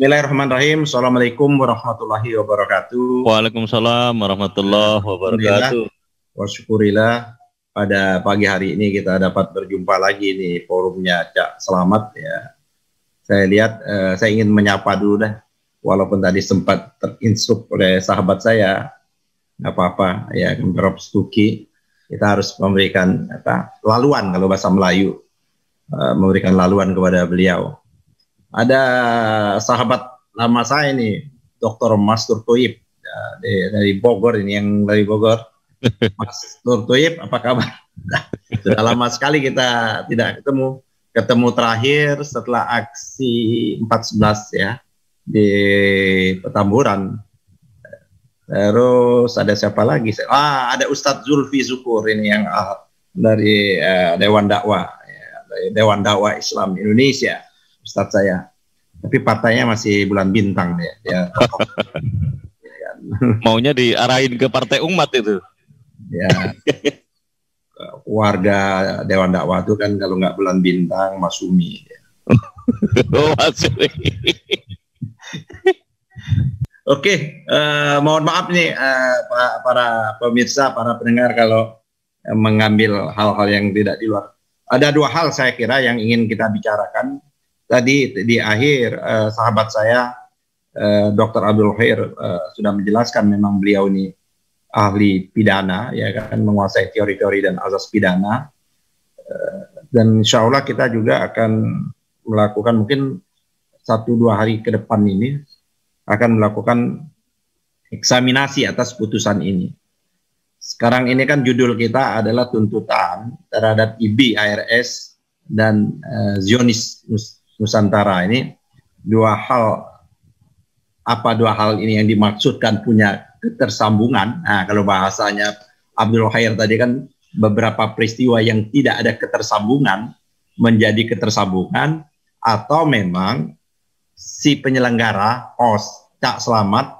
Bismillahirrahmanirrahim. Assalamualaikum warahmatullahi wabarakatuh. Waalaikumsalam warahmatullahi wabarakatuh. Wasyukurillah pada pagi hari ini kita dapat berjumpa lagi di forumnya Cak Selamat ya. Saya lihat eh, saya ingin menyapa dulu dah walaupun tadi sempat terinsuk oleh sahabat saya nggak apa-apa ya Gembrop Stuki kita harus memberikan apa laluan kalau bahasa Melayu eh, memberikan laluan kepada beliau ada sahabat lama saya ini Dr. Mas Turtoib ya, dari Bogor ini yang dari Bogor Mas Turtoib apa kabar sudah lama sekali kita tidak ketemu ketemu terakhir setelah aksi 14 ya di Petamburan terus ada siapa lagi ah ada Ustadz Zulfi Zukur ini yang ah, dari eh, Dewan Dakwah ya, Dewan Dakwah Islam Indonesia Ustadz saya. Tapi partainya masih bulan bintang ya. ya. Maunya diarahin ke partai umat itu. Ya. Warga Dewan Dakwah itu kan kalau nggak bulan bintang Masumi. Ya. oh, Oke, uh, mohon maaf nih uh, para pemirsa, para pendengar kalau mengambil hal-hal yang tidak di luar. Ada dua hal saya kira yang ingin kita bicarakan tadi di akhir eh, sahabat saya eh, Dr. Abdul Khair eh, sudah menjelaskan memang beliau ini ahli pidana ya kan menguasai teori-teori dan asas pidana eh, dan insya Allah kita juga akan melakukan mungkin satu dua hari ke depan ini akan melakukan eksaminasi atas putusan ini. Sekarang ini kan judul kita adalah tuntutan terhadap IB, ARS, dan uh, Zionis Nusantara ini dua hal apa dua hal ini yang dimaksudkan punya ketersambungan. Nah, kalau bahasanya Abdul Khair tadi kan beberapa peristiwa yang tidak ada ketersambungan menjadi ketersambungan atau memang si penyelenggara OS tak Selamat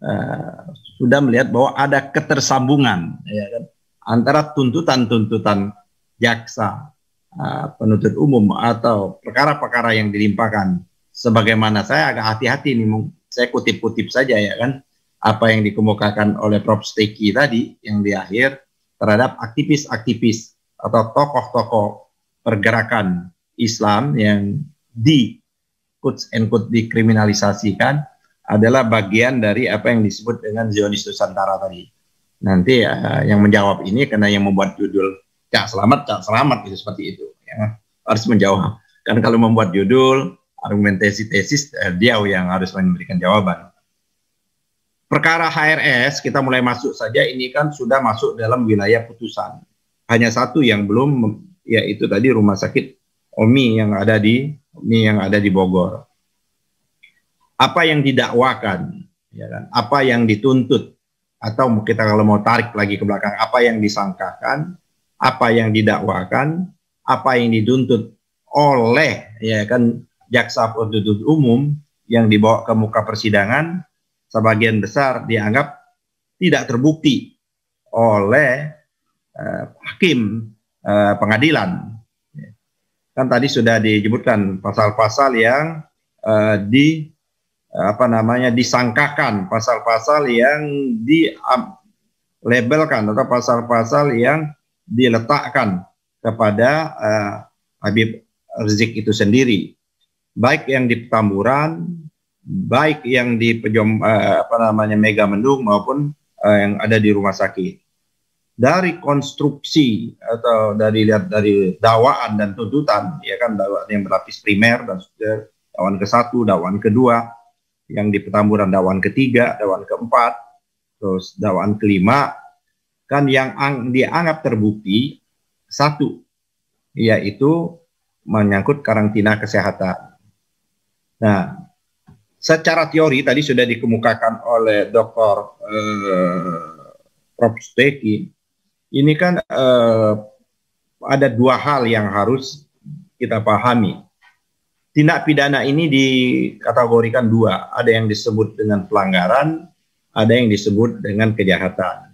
eh, sudah melihat bahwa ada ketersambungan ya kan, antara tuntutan-tuntutan jaksa Uh, penuntut umum atau perkara-perkara yang dilimpahkan sebagaimana saya agak hati-hati nih saya kutip-kutip saja ya kan apa yang dikemukakan oleh Prof. Steki tadi yang di akhir terhadap aktivis-aktivis atau tokoh-tokoh pergerakan Islam yang di quotes and quote dikriminalisasikan adalah bagian dari apa yang disebut dengan Zionis Nusantara tadi. Nanti ya, yang menjawab ini karena yang membuat judul Cak ya, Selamat, Cak ya, Selamat gitu seperti itu. Ya. Harus menjawab. dan kalau membuat judul, argumentasi tesis, eh, dia yang harus memberikan jawaban. Perkara HRS kita mulai masuk saja ini kan sudah masuk dalam wilayah putusan. Hanya satu yang belum yaitu tadi rumah sakit Omi yang ada di Omi yang ada di Bogor. Apa yang didakwakan, ya kan? Apa yang dituntut atau kita kalau mau tarik lagi ke belakang apa yang disangkakan apa yang didakwakan, apa yang dituntut oleh ya kan jaksa penuntut umum yang dibawa ke muka persidangan sebagian besar dianggap tidak terbukti oleh eh, hakim eh, pengadilan. Kan tadi sudah disebutkan pasal-pasal yang eh, di eh, apa namanya disangkakan pasal-pasal yang di labelkan atau pasal-pasal yang diletakkan kepada uh, Habib Rizik itu sendiri, baik yang di Petamburan, baik yang di Pejom, uh, apa namanya Mega Mendung maupun uh, yang ada di rumah sakit. Dari konstruksi atau dari lihat dari dakwaan dan tuntutan, ya kan dakwaan yang berlapis primer dan sudah dakwaan ke satu, dakwaan kedua, yang di Petamburan dakwaan ketiga, dakwaan keempat, terus dakwaan kelima, kan yang dianggap terbukti satu yaitu menyangkut karantina kesehatan. Nah, secara teori tadi sudah dikemukakan oleh Dr. Eh, Prof. Steki, ini kan eh, ada dua hal yang harus kita pahami. Tindak pidana ini dikategorikan dua, ada yang disebut dengan pelanggaran, ada yang disebut dengan kejahatan.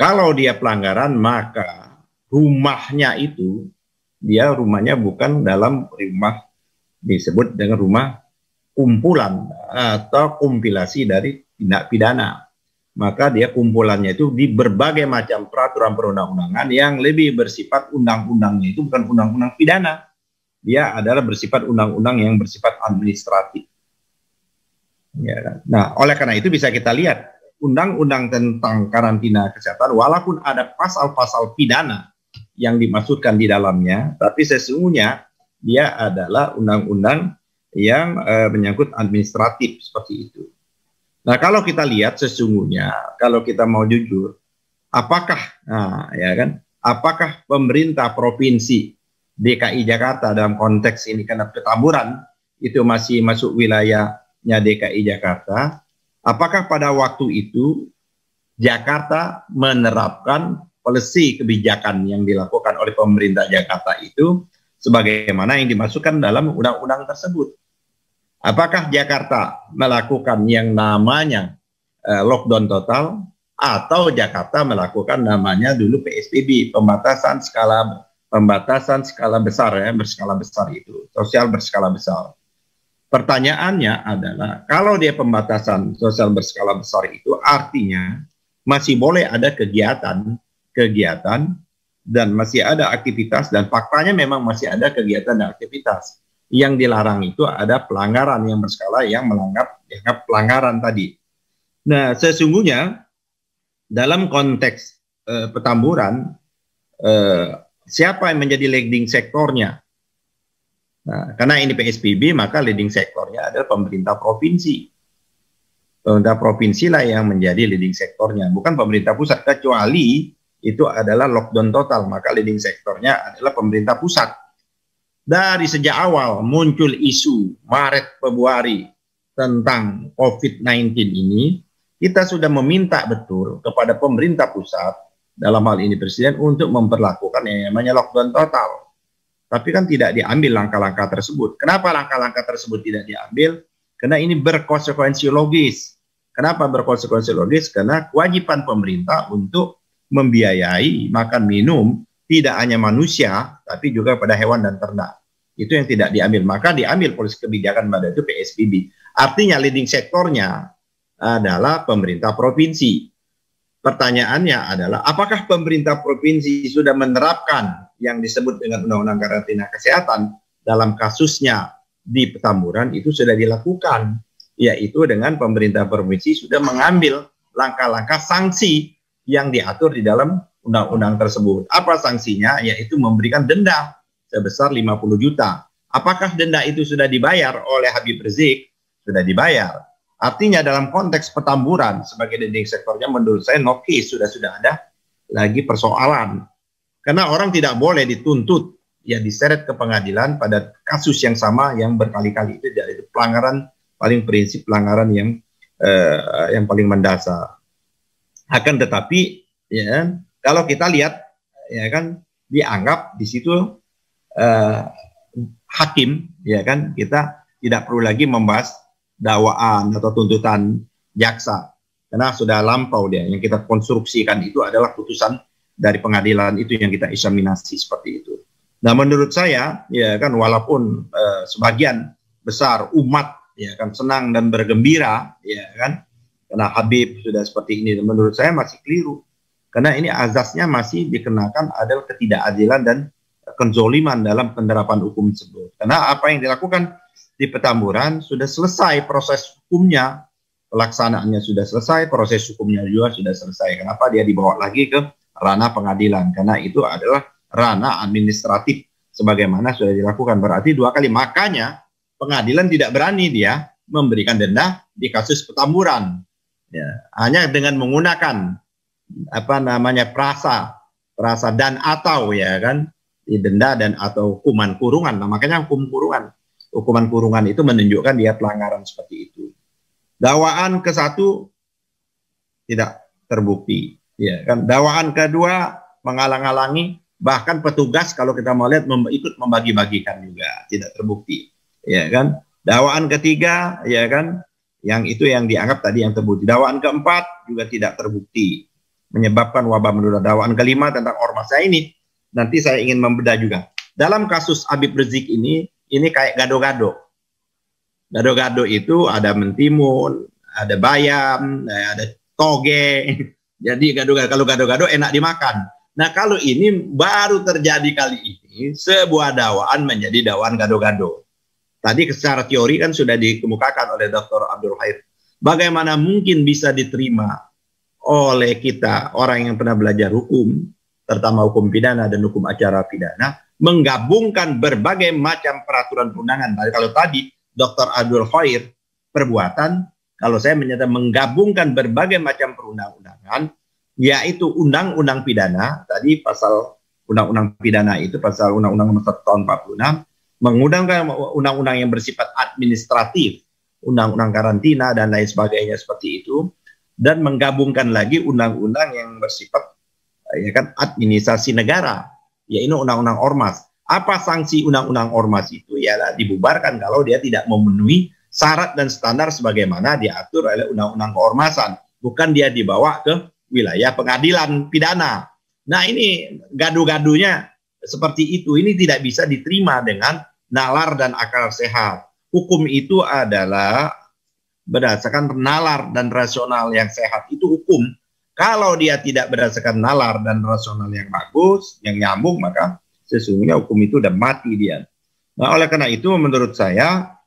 Kalau dia pelanggaran maka rumahnya itu dia rumahnya bukan dalam rumah disebut dengan rumah kumpulan atau kompilasi dari tindak pidana. Maka dia kumpulannya itu di berbagai macam peraturan perundang-undangan yang lebih bersifat undang-undangnya itu bukan undang-undang pidana. Dia adalah bersifat undang-undang yang bersifat administratif. Ya. Kan? Nah, oleh karena itu bisa kita lihat undang-undang tentang karantina kesehatan, walaupun ada pasal-pasal pidana yang dimaksudkan di dalamnya, tapi sesungguhnya dia adalah undang-undang yang e, menyangkut administratif seperti itu. Nah, kalau kita lihat sesungguhnya, kalau kita mau jujur, apakah nah, ya kan, apakah pemerintah provinsi DKI Jakarta dalam konteks ini karena petamburan itu masih masuk wilayahnya DKI Jakarta, Apakah pada waktu itu Jakarta menerapkan polisi kebijakan yang dilakukan oleh pemerintah Jakarta itu sebagaimana yang dimasukkan dalam undang-undang tersebut? Apakah Jakarta melakukan yang namanya eh, lockdown total atau Jakarta melakukan namanya dulu PSBB pembatasan skala pembatasan skala besar ya berskala besar itu sosial berskala besar Pertanyaannya adalah kalau dia pembatasan sosial berskala besar itu artinya masih boleh ada kegiatan kegiatan dan masih ada aktivitas dan faktanya memang masih ada kegiatan dan aktivitas. Yang dilarang itu ada pelanggaran yang berskala yang melanggar dianggap pelanggaran tadi. Nah, sesungguhnya dalam konteks e, petamburan e, siapa yang menjadi leading sektornya? Nah, karena ini PSBB maka leading sektornya adalah pemerintah provinsi. Pemerintah provinsi lah yang menjadi leading sektornya, bukan pemerintah pusat kecuali itu adalah lockdown total, maka leading sektornya adalah pemerintah pusat. Dari sejak awal muncul isu Maret Februari tentang COVID-19 ini, kita sudah meminta betul kepada pemerintah pusat dalam hal ini presiden untuk memperlakukan yang namanya lockdown total tapi kan tidak diambil langkah-langkah tersebut. Kenapa langkah-langkah tersebut tidak diambil? Karena ini berkonsekuensi logis. Kenapa berkonsekuensi logis? Karena kewajiban pemerintah untuk membiayai makan minum tidak hanya manusia, tapi juga pada hewan dan ternak. Itu yang tidak diambil. Maka diambil polisi kebijakan pada itu PSBB. Artinya leading sektornya adalah pemerintah provinsi. Pertanyaannya adalah apakah pemerintah provinsi sudah menerapkan yang disebut dengan undang-undang karantina kesehatan dalam kasusnya di Petamburan itu sudah dilakukan yaitu dengan pemerintah provinsi sudah mengambil langkah-langkah sanksi yang diatur di dalam undang-undang tersebut. Apa sanksinya? Yaitu memberikan denda sebesar 50 juta. Apakah denda itu sudah dibayar oleh Habib Rizik? Sudah dibayar. Artinya dalam konteks petamburan sebagai dinding sektornya menurut saya Noki sudah sudah ada lagi persoalan karena orang tidak boleh dituntut ya diseret ke pengadilan pada kasus yang sama yang berkali-kali itu jadi pelanggaran paling prinsip pelanggaran yang eh, yang paling mendasar. Akan tetapi ya kalau kita lihat ya kan dianggap di situ eh, hakim ya kan kita tidak perlu lagi membahas dakwaan atau tuntutan jaksa karena sudah lampau dia yang kita konstruksikan itu adalah putusan dari pengadilan itu yang kita eksaminasi seperti itu. Nah menurut saya ya kan walaupun eh, sebagian besar umat ya kan senang dan bergembira ya kan karena Habib sudah seperti ini menurut saya masih keliru karena ini azasnya masih dikenakan adalah ketidakadilan dan kenzoliman dalam penerapan hukum tersebut. Karena apa yang dilakukan di Petamburan sudah selesai proses hukumnya, pelaksanaannya sudah selesai, proses hukumnya juga sudah selesai. Kenapa dia dibawa lagi ke ranah pengadilan karena itu adalah ranah administratif sebagaimana sudah dilakukan berarti dua kali makanya pengadilan tidak berani dia memberikan denda di kasus petamburan ya, hanya dengan menggunakan apa namanya perasa perasa dan atau ya kan denda dan atau hukuman kurungan nah, makanya hukum kurungan hukuman kurungan itu menunjukkan dia pelanggaran seperti itu dakwaan ke satu tidak terbukti Ya, kan dawaan kedua mengalang-alangi bahkan petugas kalau kita mau lihat mem ikut membagi-bagikan juga tidak terbukti ya kan Dawaan ketiga ya kan yang itu yang dianggap tadi yang terbukti Dawaan keempat juga tidak terbukti menyebabkan wabah menular Dawaan kelima tentang ormas saya ini nanti saya ingin membedah juga dalam kasus Habib Rizik ini ini kayak gado-gado gado-gado itu ada mentimun ada bayam ada toge jadi gado-gado kalau gado-gado enak dimakan. Nah, kalau ini baru terjadi kali ini sebuah dawaan menjadi dawaan gado-gado. Tadi secara teori kan sudah dikemukakan oleh Dr. Abdul Khair. Bagaimana mungkin bisa diterima oleh kita orang yang pernah belajar hukum, terutama hukum pidana dan hukum acara pidana, menggabungkan berbagai macam peraturan perundangan. Nah, kalau tadi Dr. Abdul Khair perbuatan kalau saya menyatakan menggabungkan berbagai macam perundang-undangan, yaitu undang-undang pidana, tadi pasal undang-undang pidana itu pasal undang-undang nomor tahun 46, mengundangkan undang-undang yang bersifat administratif, undang-undang karantina dan lain sebagainya seperti itu, dan menggabungkan lagi undang-undang yang bersifat ya kan administrasi negara, yaitu undang-undang ormas. Apa sanksi undang-undang ormas itu? Ya dibubarkan kalau dia tidak memenuhi syarat dan standar sebagaimana diatur oleh undang-undang keormasan, bukan dia dibawa ke wilayah pengadilan pidana. Nah, ini gaduh-gaduhnya seperti itu. Ini tidak bisa diterima dengan nalar dan akal sehat. Hukum itu adalah berdasarkan nalar dan rasional yang sehat itu hukum. Kalau dia tidak berdasarkan nalar dan rasional yang bagus, yang nyambung, maka sesungguhnya hukum itu udah mati dia. Nah, oleh karena itu menurut saya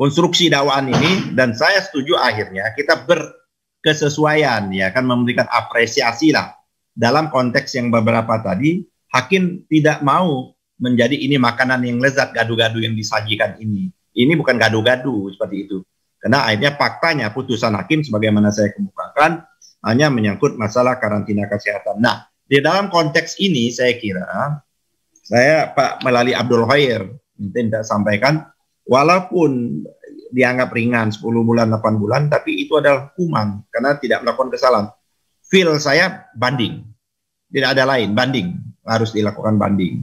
konstruksi dakwaan ini dan saya setuju akhirnya kita berkesesuaian ya kan memberikan apresiasi lah dalam konteks yang beberapa tadi hakim tidak mau menjadi ini makanan yang lezat gadu-gadu yang disajikan ini ini bukan gadu-gadu seperti itu karena akhirnya faktanya putusan hakim sebagaimana saya kemukakan hanya menyangkut masalah karantina kesehatan nah di dalam konteks ini saya kira saya Pak melalui Abdul Khair mungkin tidak sampaikan walaupun dianggap ringan 10 bulan 8 bulan tapi itu adalah hukuman karena tidak melakukan kesalahan feel saya banding tidak ada lain banding harus dilakukan banding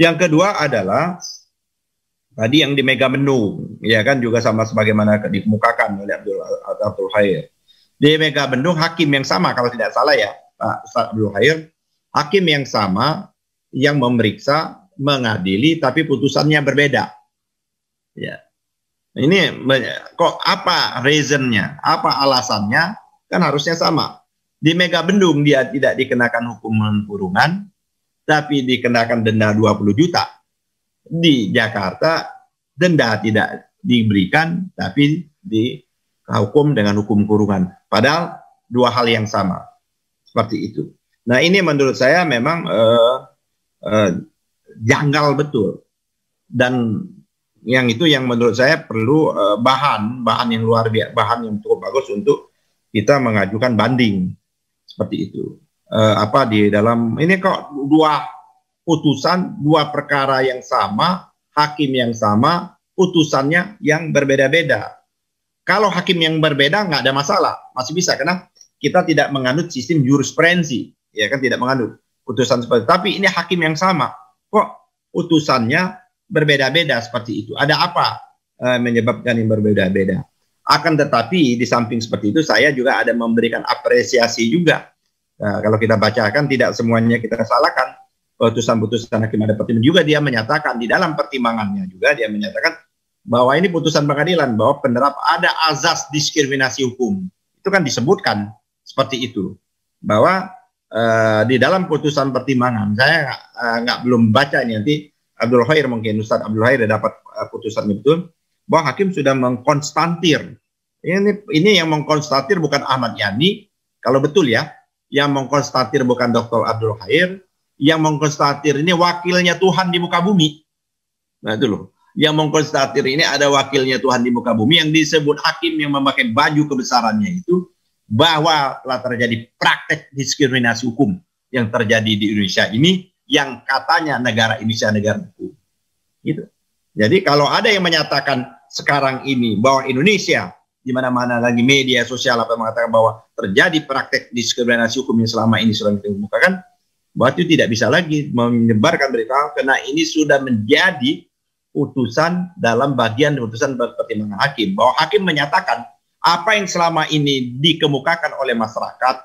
yang kedua adalah tadi yang di Mega menu ya kan juga sama sebagaimana dikemukakan oleh Abdul Abdul Khair di menu hakim yang sama kalau tidak salah ya Pak Ustaz Abdul Khair hakim yang sama yang memeriksa mengadili tapi putusannya berbeda Ya. Ini kok apa reasonnya? Apa alasannya? Kan harusnya sama. Di Mega Bendung dia tidak dikenakan hukuman kurungan, tapi dikenakan denda 20 juta. Di Jakarta denda tidak diberikan, tapi dihukum dengan hukum kurungan. Padahal dua hal yang sama. Seperti itu. Nah ini menurut saya memang uh, uh, janggal betul. Dan yang itu yang menurut saya perlu uh, bahan bahan yang luar biasa bahan yang cukup bagus untuk kita mengajukan banding seperti itu uh, apa di dalam ini kok dua putusan dua perkara yang sama hakim yang sama putusannya yang berbeda-beda kalau hakim yang berbeda nggak ada masalah masih bisa karena kita tidak menganut sistem jurisprudensi ya kan tidak menganut putusan seperti itu. tapi ini hakim yang sama kok putusannya berbeda-beda seperti itu. Ada apa eh, menyebabkan yang berbeda-beda? Akan tetapi di samping seperti itu saya juga ada memberikan apresiasi juga. Nah, kalau kita bacakan tidak semuanya kita salahkan. Putusan-putusan hakim ada pertimbangan juga dia menyatakan di dalam pertimbangannya juga dia menyatakan bahwa ini putusan pengadilan bahwa penerap ada azas diskriminasi hukum. Itu kan disebutkan seperti itu bahwa eh, di dalam putusan pertimbangan saya eh, nggak belum baca ini nanti Abdul Khair mungkin Ustadz Abdul Khair dapat uh, putusan betul bahwa hakim sudah mengkonstantir ini ini yang mengkonstantir bukan Ahmad Yani kalau betul ya yang mengkonstantir bukan Dr. Abdul Khair yang mengkonstantir ini wakilnya Tuhan di muka bumi nah itu loh yang mengkonstantir ini ada wakilnya Tuhan di muka bumi yang disebut hakim yang memakai baju kebesarannya itu bahwa telah terjadi praktek diskriminasi hukum yang terjadi di Indonesia ini yang katanya negara Indonesia negara hukum. Gitu. Jadi kalau ada yang menyatakan sekarang ini bahwa Indonesia di mana-mana lagi media sosial apa mengatakan bahwa terjadi praktek diskriminasi hukum yang selama ini sudah dikemukakan, bahwa itu tidak bisa lagi menyebarkan berita karena ini sudah menjadi putusan dalam bagian putusan pertimbangan hakim bahwa hakim menyatakan apa yang selama ini dikemukakan oleh masyarakat,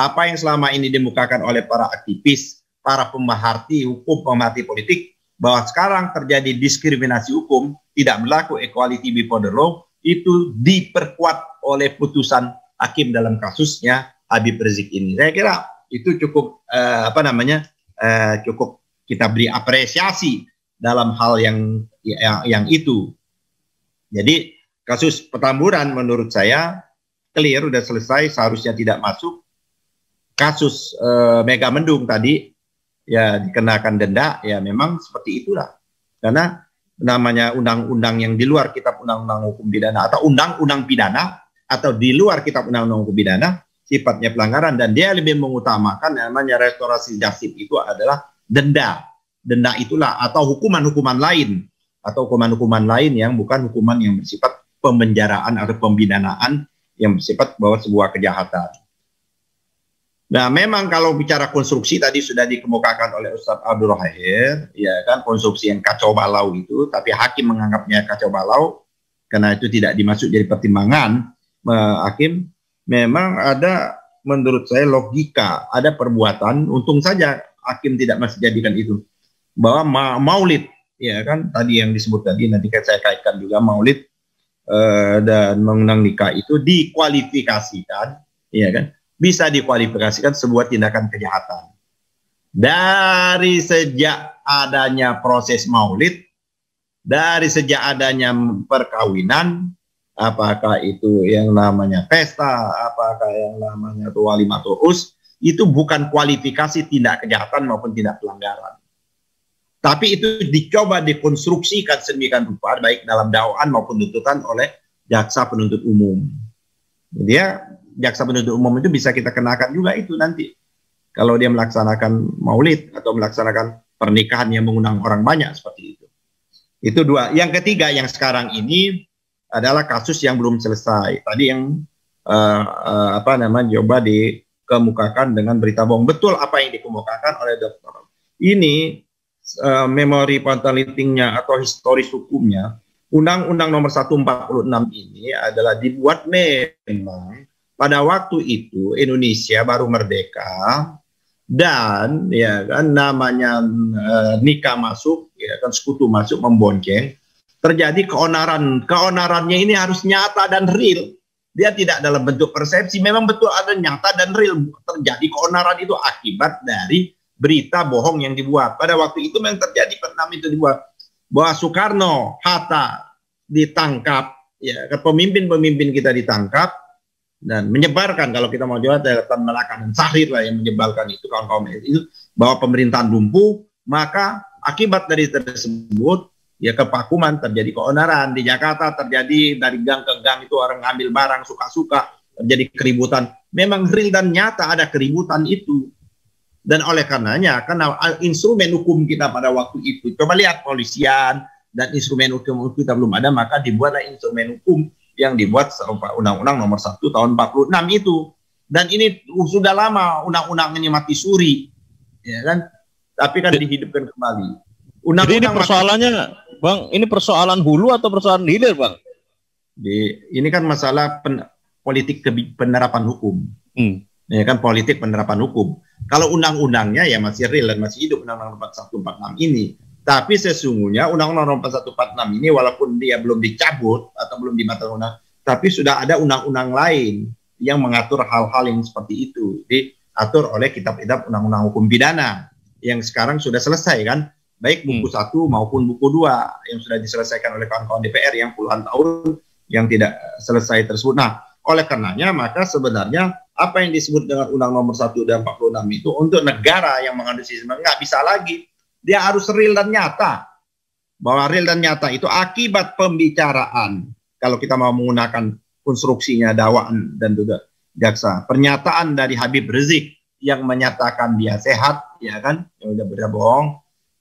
apa yang selama ini dikemukakan oleh para aktivis, para pemahati hukum, pemahati politik bahwa sekarang terjadi diskriminasi hukum, tidak berlaku equality before the law, itu diperkuat oleh putusan hakim dalam kasusnya Habib Rizik ini. Saya kira itu cukup eh, apa namanya? Eh, cukup kita beri apresiasi dalam hal yang yang, yang itu. Jadi kasus petamburan menurut saya clear sudah selesai seharusnya tidak masuk kasus eh, Mega Mendung tadi ya dikenakan denda ya memang seperti itulah karena namanya undang-undang yang di luar kitab undang-undang hukum pidana atau undang-undang pidana atau di luar kitab undang-undang hukum pidana sifatnya pelanggaran dan dia lebih mengutamakan namanya restorasi justice itu adalah denda denda itulah atau hukuman-hukuman lain atau hukuman-hukuman lain yang bukan hukuman yang bersifat pemenjaraan atau pembidanaan yang bersifat bahwa sebuah kejahatan Nah, memang kalau bicara konstruksi tadi sudah dikemukakan oleh Ustadz Abdul Rahir, ya kan konstruksi yang kacau balau itu, tapi hakim menganggapnya kacau balau karena itu tidak dimasuk jadi pertimbangan eh, hakim. Memang ada menurut saya logika, ada perbuatan, untung saja hakim tidak masih jadikan itu bahwa ma maulid ya kan tadi yang disebut tadi nanti kan saya kaitkan juga maulid eh, dan mengenang nikah itu dikualifikasikan ya kan bisa dikualifikasikan sebuah tindakan kejahatan. Dari sejak adanya proses maulid, dari sejak adanya perkawinan, apakah itu yang namanya pesta, apakah yang namanya walimat urus, itu bukan kualifikasi tindak kejahatan maupun tindak pelanggaran. Tapi itu dicoba dikonstruksikan sedemikian rupa baik dalam dakwaan maupun tuntutan oleh jaksa penuntut umum. Dia jaksa penuntut umum itu bisa kita kenakan juga itu nanti kalau dia melaksanakan maulid atau melaksanakan pernikahan yang mengundang orang banyak seperti itu. Itu dua. Yang ketiga yang sekarang ini adalah kasus yang belum selesai. Tadi yang uh, uh, apa namanya coba dikemukakan dengan berita bohong. Betul apa yang dikemukakan oleh dokter. Ini uh, memori pantalitingnya atau historis hukumnya Undang-Undang Nomor 146 ini adalah dibuat memang pada waktu itu Indonesia baru merdeka dan ya kan namanya e, nikah masuk ya kan sekutu masuk membonceng terjadi keonaran keonarannya ini harus nyata dan real dia tidak dalam bentuk persepsi memang betul ada nyata dan real terjadi keonaran itu akibat dari berita bohong yang dibuat pada waktu itu memang terjadi pernah itu dibuat bahwa Soekarno Hatta ditangkap ya kan, pemimpin-pemimpin kita ditangkap dan menyebarkan kalau kita mau jual Tan Melaka dan sahir lah yang menyebarkan itu kawan-kawan itu bahwa pemerintahan lumpuh maka akibat dari tersebut ya kepakuman terjadi keonaran di Jakarta terjadi dari gang ke gang itu orang ngambil barang suka-suka terjadi keributan memang real dan nyata ada keributan itu dan oleh karenanya karena instrumen hukum kita pada waktu itu coba lihat polisian dan instrumen hukum kita belum ada maka dibuatlah instrumen hukum yang dibuat Undang-Undang Nomor 1 Tahun 46 itu. Dan ini sudah lama undang undang ini mati suri, ya kan? Tapi kan dihidupkan kembali. Undang-undang ini persoalannya, mati... bang, ini persoalan hulu atau persoalan hilir, bang? Di, ini kan masalah pen, politik ke, penerapan hukum, hmm. ya kan politik penerapan hukum. Kalau undang-undangnya ya masih real dan masih hidup Undang-Undang Enam ini, tapi sesungguhnya Undang-Undang Nomor 146 ini walaupun dia belum dicabut atau belum dibatalkan undang, tapi sudah ada undang-undang lain yang mengatur hal-hal yang seperti itu. Diatur oleh kitab-kitab Undang-Undang Hukum Pidana yang sekarang sudah selesai kan, baik buku hmm. satu maupun buku dua yang sudah diselesaikan oleh kawan-kawan DPR yang puluhan tahun yang tidak eh, selesai tersebut. Nah, oleh karenanya maka sebenarnya apa yang disebut dengan Undang Nomor 1 dan 46 itu untuk negara yang mengandung sistem nggak bisa lagi dia harus real dan nyata. Bahwa real dan nyata itu akibat pembicaraan. Kalau kita mau menggunakan konstruksinya dakwaan dan juga jaksa. Pernyataan dari Habib Rizik yang menyatakan dia sehat, ya kan, yang udah berbohong,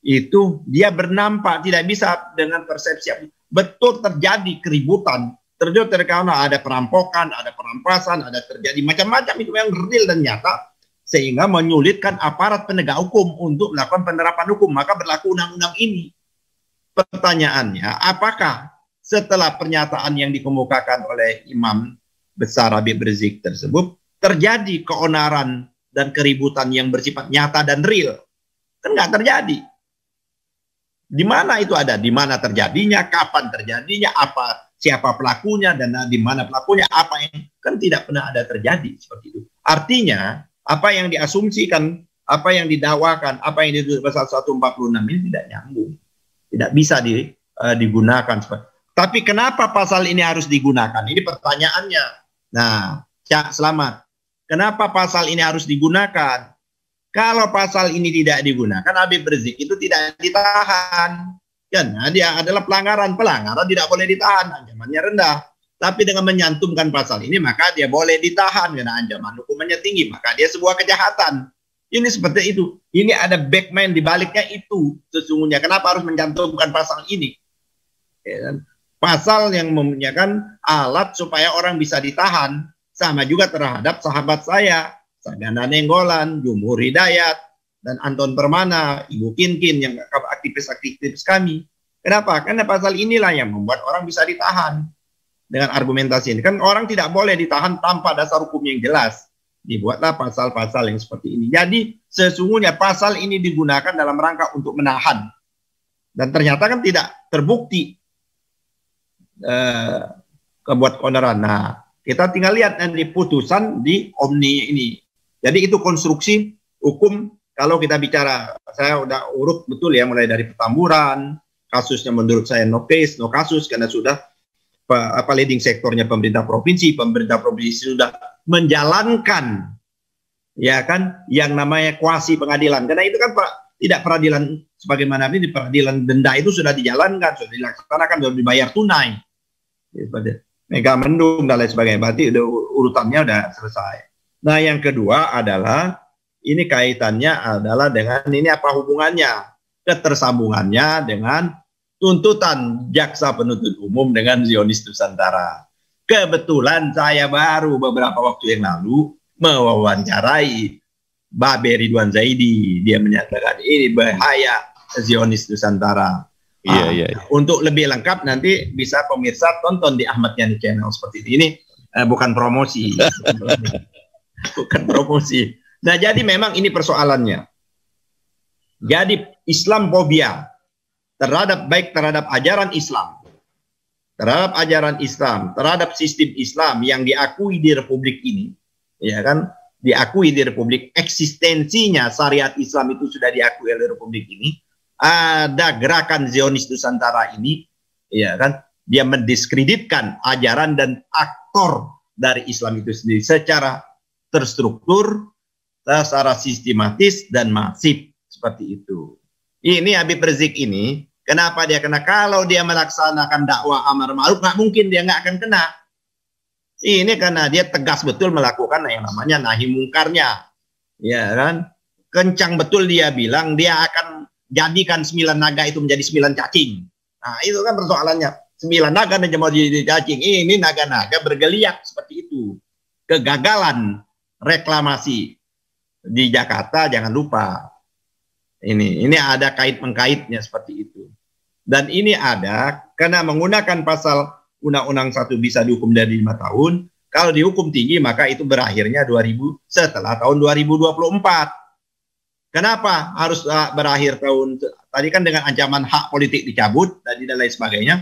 itu dia bernampak tidak bisa dengan persepsi betul terjadi keributan terjadi karena ada perampokan, ada perampasan, ada terjadi macam-macam itu yang real dan nyata sehingga menyulitkan aparat penegak hukum untuk melakukan penerapan hukum maka berlaku undang-undang ini pertanyaannya apakah setelah pernyataan yang dikemukakan oleh Imam Besar Habib Rizik tersebut terjadi keonaran dan keributan yang bersifat nyata dan real kan nggak terjadi di mana itu ada di mana terjadinya kapan terjadinya apa siapa pelakunya dan di mana pelakunya apa yang kan tidak pernah ada terjadi seperti itu artinya apa yang diasumsikan, apa yang didakwakan, apa yang ditulis pasal 146 ini tidak nyambung. Tidak bisa di, uh, digunakan. Tapi kenapa pasal ini harus digunakan? Ini pertanyaannya. Nah, Cak Selamat. Kenapa pasal ini harus digunakan? Kalau pasal ini tidak digunakan, Habib Rizik itu tidak ditahan. Karena dia adalah pelanggaran. Pelanggaran tidak boleh ditahan, ancamannya rendah tapi dengan menyantumkan pasal ini maka dia boleh ditahan karena ancaman hukumannya tinggi maka dia sebuah kejahatan ini seperti itu ini ada backman di baliknya itu sesungguhnya kenapa harus menyantumkan pasal ini ya kan? pasal yang mempunyakan alat supaya orang bisa ditahan sama juga terhadap sahabat saya Sadana Nenggolan, Jumhur Hidayat dan Anton Permana, Ibu Kinkin yang aktivis-aktivis kami. Kenapa? Karena pasal inilah yang membuat orang bisa ditahan dengan argumentasi ini. Kan orang tidak boleh ditahan tanpa dasar hukum yang jelas. Dibuatlah pasal-pasal yang seperti ini. Jadi sesungguhnya pasal ini digunakan dalam rangka untuk menahan. Dan ternyata kan tidak terbukti eh, kebuat oneran. Nah, kita tinggal lihat nanti putusan di Omni ini. Jadi itu konstruksi hukum kalau kita bicara, saya udah urut betul ya mulai dari petamburan, kasusnya menurut saya no case, no kasus karena sudah apa leading sektornya pemerintah provinsi, pemerintah provinsi sudah menjalankan ya kan yang namanya kuasi pengadilan. Karena itu kan Pak tidak peradilan sebagaimana ini di peradilan denda itu sudah dijalankan, sudah dilaksanakan, sudah dibayar tunai. Seperti mega mendung dan lain sebagainya. Berarti udah urutannya sudah selesai. Nah, yang kedua adalah ini kaitannya adalah dengan ini apa hubungannya ketersambungannya dengan tuntutan jaksa penuntut umum dengan Zionis Nusantara. Kebetulan saya baru beberapa waktu yang lalu mewawancarai Babe Ridwan Zaidi. Dia menyatakan ini bahaya Zionis Nusantara. Iya, ah, iya, iya. Untuk lebih lengkap nanti bisa pemirsa tonton di Ahmad Yani Channel seperti ini. Eh, bukan promosi. bukan promosi. Nah jadi memang ini persoalannya. Jadi Islam fobia terhadap baik terhadap ajaran Islam, terhadap ajaran Islam, terhadap sistem Islam yang diakui di republik ini, ya kan? Diakui di republik eksistensinya syariat Islam itu sudah diakui oleh republik ini. Ada gerakan Zionis Nusantara ini, ya kan? Dia mendiskreditkan ajaran dan aktor dari Islam itu sendiri secara terstruktur, secara sistematis dan masif seperti itu ini Habib Rizik ini kenapa dia kena kalau dia melaksanakan dakwah amar ma'ruf nggak mungkin dia nggak akan kena ini karena dia tegas betul melakukan yang namanya nahi mungkarnya ya kan kencang betul dia bilang dia akan jadikan sembilan naga itu menjadi sembilan cacing nah itu kan persoalannya sembilan naga dan mau jadi cacing ini naga-naga bergeliat seperti itu kegagalan reklamasi di Jakarta jangan lupa ini ini ada kait mengkaitnya seperti itu. Dan ini ada karena menggunakan pasal undang-undang satu bisa dihukum dari lima tahun. Kalau dihukum tinggi maka itu berakhirnya 2000 setelah tahun 2024. Kenapa harus ah, berakhir tahun tadi kan dengan ancaman hak politik dicabut dan lain sebagainya.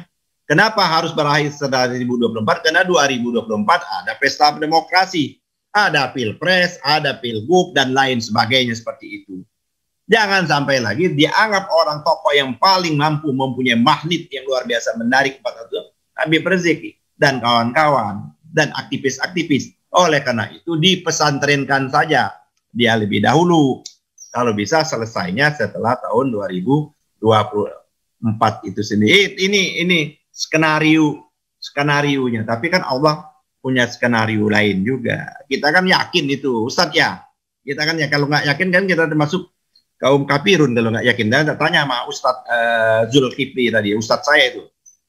Kenapa harus berakhir setelah 2024? Karena 2024 ada pesta demokrasi, ada pilpres, ada pilgub dan lain sebagainya seperti itu. Jangan sampai lagi dianggap orang tokoh yang paling mampu mempunyai magnet yang luar biasa menarik kepada Tuhan. Habib Rizik dan kawan-kawan dan aktivis-aktivis. Oleh karena itu dipesantrenkan saja dia lebih dahulu. Kalau bisa selesainya setelah tahun 2024 itu sendiri. Eh, ini ini skenario nya. Tapi kan Allah punya skenario lain juga. Kita kan yakin itu, Ustadz ya. Kita kan ya kalau nggak yakin kan kita termasuk kaum kafirun kalau nggak yakin dan tanya sama Ustadz uh, Zulkifli tadi Ustadz saya itu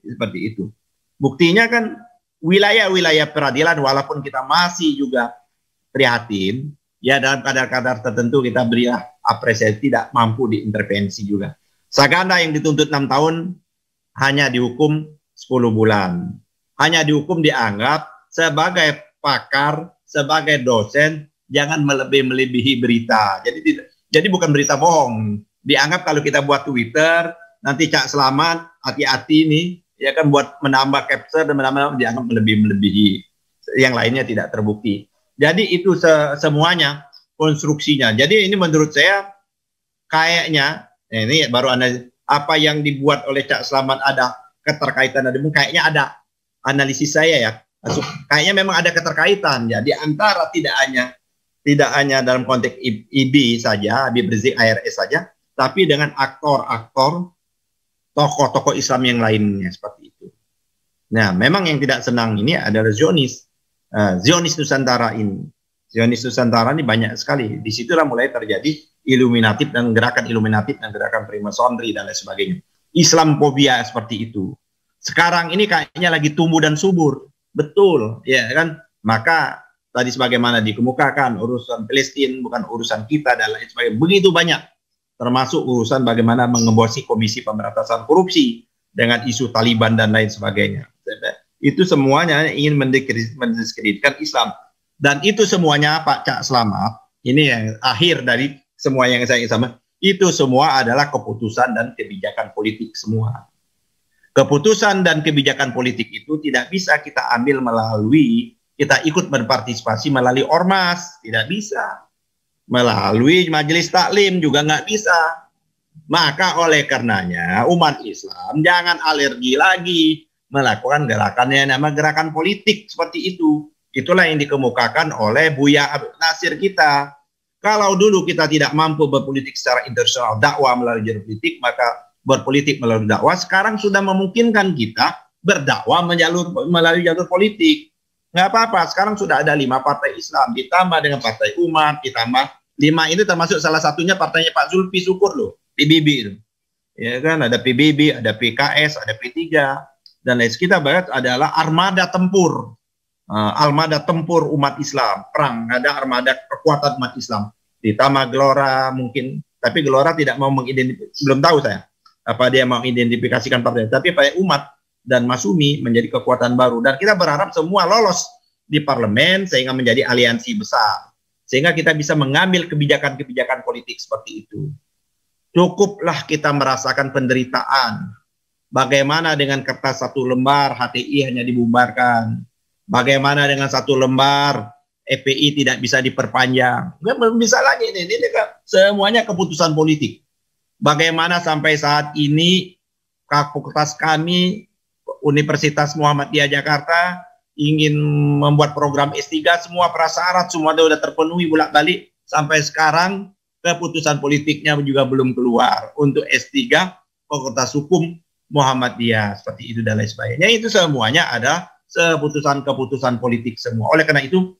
seperti itu buktinya kan wilayah-wilayah peradilan walaupun kita masih juga prihatin ya dalam kadar-kadar tertentu kita beri apresiasi tidak mampu diintervensi juga Saganda yang dituntut enam tahun hanya dihukum 10 bulan hanya dihukum dianggap sebagai pakar sebagai dosen jangan melebih-melebihi berita jadi tidak jadi bukan berita bohong. Dianggap kalau kita buat Twitter, nanti Cak Selamat, hati-hati nih, ya kan buat menambah capture dan menambah dianggap melebih-melebihi. Yang lainnya tidak terbukti. Jadi itu se semuanya konstruksinya. Jadi ini menurut saya kayaknya eh, ini baru anda apa yang dibuat oleh Cak Selamat ada keterkaitan ada kayaknya ada analisis saya ya kayaknya memang ada keterkaitan ya di antara tidak hanya tidak hanya dalam konteks IB saja, Habib Rizik ARS saja, tapi dengan aktor-aktor tokoh-tokoh Islam yang lainnya seperti itu. Nah, memang yang tidak senang ini adalah Zionis, eh, Zionis Nusantara ini. Zionis Nusantara ini banyak sekali. Di Disitulah mulai terjadi iluminatif dan gerakan iluminatif dan gerakan Prima Sondri dan lain sebagainya. Islam Islamophobia seperti itu. Sekarang ini kayaknya lagi tumbuh dan subur. Betul, ya kan? Maka tadi sebagaimana dikemukakan urusan Palestina bukan urusan kita dan lain sebagainya begitu banyak termasuk urusan bagaimana mengembosi komisi pemberantasan korupsi dengan isu Taliban dan lain sebagainya itu semuanya ingin mendiskreditkan Islam dan itu semuanya Pak Cak Selamat ini yang akhir dari semua yang saya sama itu semua adalah keputusan dan kebijakan politik semua keputusan dan kebijakan politik itu tidak bisa kita ambil melalui kita ikut berpartisipasi melalui ormas tidak bisa melalui majelis taklim juga nggak bisa maka oleh karenanya umat Islam jangan alergi lagi melakukan gerakan yang nama gerakan politik seperti itu itulah yang dikemukakan oleh Buya Abdul Nasir kita kalau dulu kita tidak mampu berpolitik secara internasional dakwah melalui jalur politik maka berpolitik melalui dakwah sekarang sudah memungkinkan kita berdakwah melalui jalur politik Nggak apa-apa, sekarang sudah ada lima partai Islam, ditambah dengan partai umat, ditambah lima ini termasuk salah satunya partainya Pak Zulfi Syukur loh, PBB itu. Ya kan, ada PBB, ada PKS, ada P3, dan lain sekitar banget adalah armada tempur. Uh, armada tempur umat Islam, perang, ada armada kekuatan umat Islam. Ditambah Gelora mungkin, tapi Gelora tidak mau mengidentifikasi, belum tahu saya, apa dia mau identifikasikan partai, tapi partai umat dan Masumi menjadi kekuatan baru dan kita berharap semua lolos di parlemen sehingga menjadi aliansi besar sehingga kita bisa mengambil kebijakan-kebijakan politik seperti itu. Cukuplah kita merasakan penderitaan. Bagaimana dengan kertas satu lembar HTI hanya dibubarkan? Bagaimana dengan satu lembar EPI tidak bisa diperpanjang. Bisa lagi ini, ini kan semuanya keputusan politik. Bagaimana sampai saat ini kertas kami Universitas Muhammadiyah Jakarta ingin membuat program S3 semua prasyarat semua sudah terpenuhi bolak-balik sampai sekarang keputusan politiknya juga belum keluar untuk S3 Fakultas Hukum Muhammadiyah seperti itu dan lain sebagainya itu semuanya ada keputusan-keputusan politik semua oleh karena itu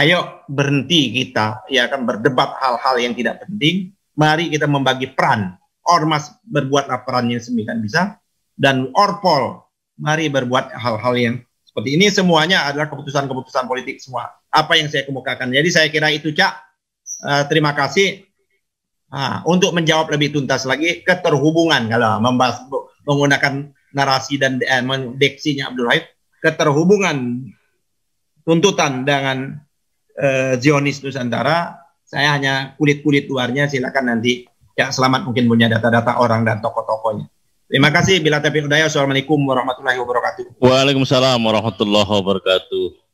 ayo berhenti kita ya akan berdebat hal-hal yang tidak penting mari kita membagi peran ormas laporan yang semikan bisa dan Orpol. Mari berbuat hal-hal yang seperti ini semuanya adalah keputusan-keputusan politik semua. Apa yang saya kemukakan. Jadi saya kira itu Cak. Uh, terima kasih. Nah, untuk menjawab lebih tuntas lagi keterhubungan kalau membahas, menggunakan narasi dan eh, mendeksinya Abdul Raif, keterhubungan tuntutan dengan uh, Zionis Nusantara, saya hanya kulit-kulit luarnya silakan nanti ya selamat mungkin punya data-data orang dan tokoh-tokohnya. Terima kasih. Bila tepil daya. Assalamualaikum warahmatullahi wabarakatuh. Waalaikumsalam warahmatullahi wabarakatuh.